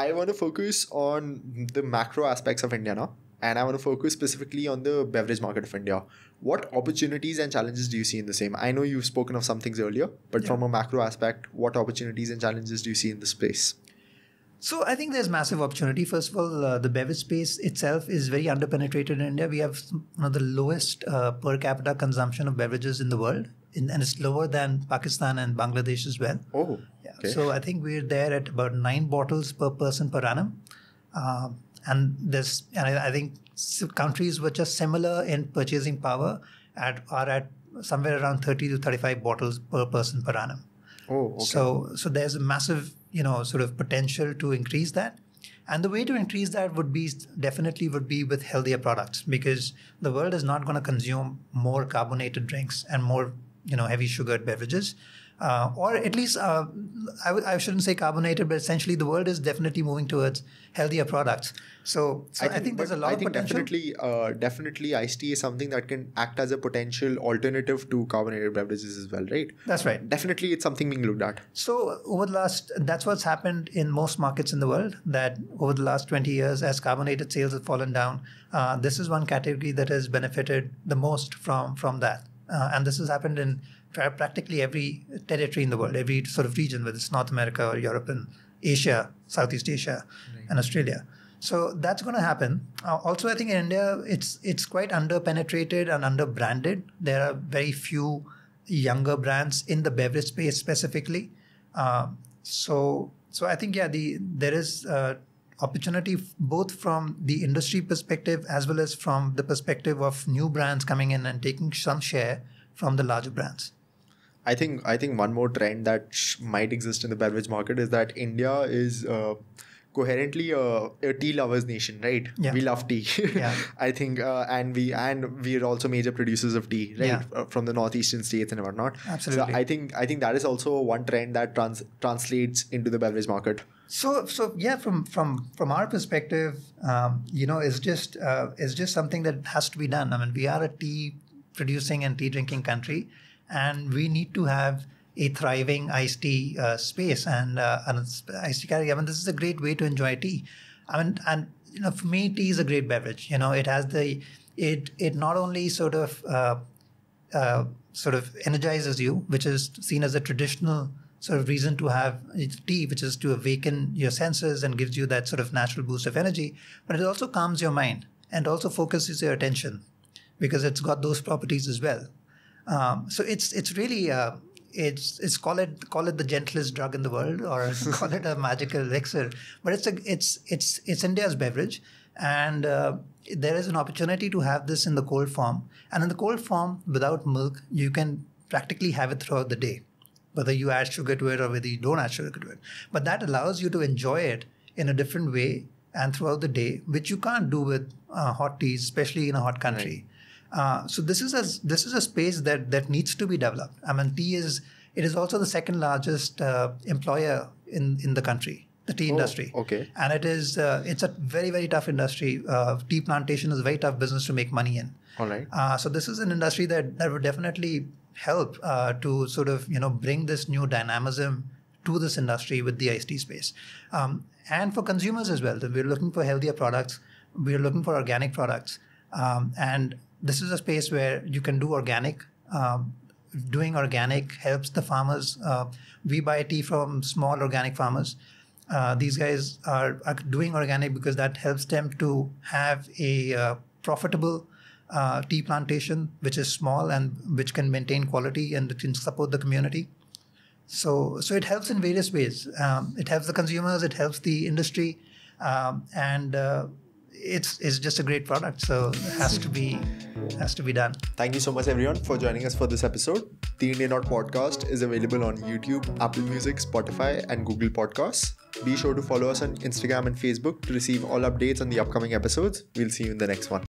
I want to focus on the macro aspects of India now, and I want to focus specifically on the beverage market of India. What opportunities and challenges do you see in the same? I know you've spoken of some things earlier, but yeah. from a macro aspect, what opportunities and challenges do you see in the space? So I think there's massive opportunity. First of all, uh, the beverage space itself is very underpenetrated in India. We have one of the lowest uh, per capita consumption of beverages in the world in, and it's lower than Pakistan and Bangladesh as well. Oh, yeah. Okay. So I think we're there at about nine bottles per person per annum, uh, and this and I, I, think countries which are similar in purchasing power at are at somewhere around thirty to thirty-five bottles per person per annum. Oh, okay. So so there's a massive you know sort of potential to increase that. And the way to increase that would be definitely would be with healthier products because the world is not going to consume more carbonated drinks and more you know heavy sugared beverages. Uh, or at least uh, I w- I shouldn't say carbonated, but essentially the world is definitely moving towards healthier products. So, so I, think, I think there's a lot I think potential. Definitely, uh, definitely, iced tea is something that can act as a potential alternative to carbonated beverages as well, right? That's right. Definitely, it's something being looked at. So over the last, that's what's happened in most markets in the world. That over the last 20 years, as carbonated sales have fallen down, uh, this is one category that has benefited the most from from that. Uh, and this has happened in practically every territory in the world, every sort of region, whether it's North America or Europe and Asia, Southeast Asia, right. and Australia. So that's going to happen. Uh, also, I think in India, it's it's quite under penetrated and under branded. There are very few younger brands in the beverage space specifically. Uh, so so I think yeah, the there is uh, opportunity both from the industry perspective as well as from the perspective of new brands coming in and taking some share from the larger brands? I think I think one more trend that sh- might exist in the beverage market is that India is uh, coherently a, uh, a tea lovers nation, right? Yeah. We love tea. yeah. I think, uh, and we and we are also major producers of tea, right? Yeah. Uh, from the northeastern states and whatnot. Absolutely. So I think I think that is also one trend that trans- translates into the beverage market. So so yeah, from from from our perspective, um, you know, it's just uh, it's just something that has to be done. I mean, we are a tea producing and tea drinking country, and we need to have a thriving iced tea uh, space and, uh, and iced tea category. I mean, this is a great way to enjoy tea. I mean, and you know, for me, tea is a great beverage. You know, it has the it it not only sort of uh, uh, sort of energizes you, which is seen as a traditional sort of reason to have tea, which is to awaken your senses and gives you that sort of natural boost of energy, but it also calms your mind and also focuses your attention because it's got those properties as well. Um, so it's it's really uh, it's it's call it call it the gentlest drug in the world or call it a magical elixir but it's a it's it's it's india's beverage and uh, there is an opportunity to have this in the cold form and in the cold form without milk you can practically have it throughout the day whether you add sugar to it or whether you don't add sugar to it but that allows you to enjoy it in a different way and throughout the day which you can't do with uh, hot teas especially in a hot country right uh, so this is a this is a space that that needs to be developed. tea is it is also the second largest uh, employer in in the country, the tea oh, industry. Okay, and it is uh, it's a very very tough industry. Uh, tea plantation is a very tough business to make money in. All right. Uh, so this is an industry that that would definitely help uh, to sort of you know bring this new dynamism to this industry with the IST space, um, and for consumers as well. We're looking for healthier products. We're looking for organic products. Um, and this is a space where you can do organic. Um, doing organic helps the farmers. Uh, we buy tea from small organic farmers. Uh, these guys are, are, doing organic because that helps them to have a uh, profitable uh, tea plantation, which is small and which can maintain quality and can support the community. So, so it helps in various ways. Um, it helps the consumers, it helps the industry, um, and uh, it's it's just a great product so it has to be has to be done thank you so much everyone for joining us for this episode the indian Not podcast is available on youtube apple music spotify and google podcasts be sure to follow us on instagram and facebook to receive all updates on the upcoming episodes we'll see you in the next one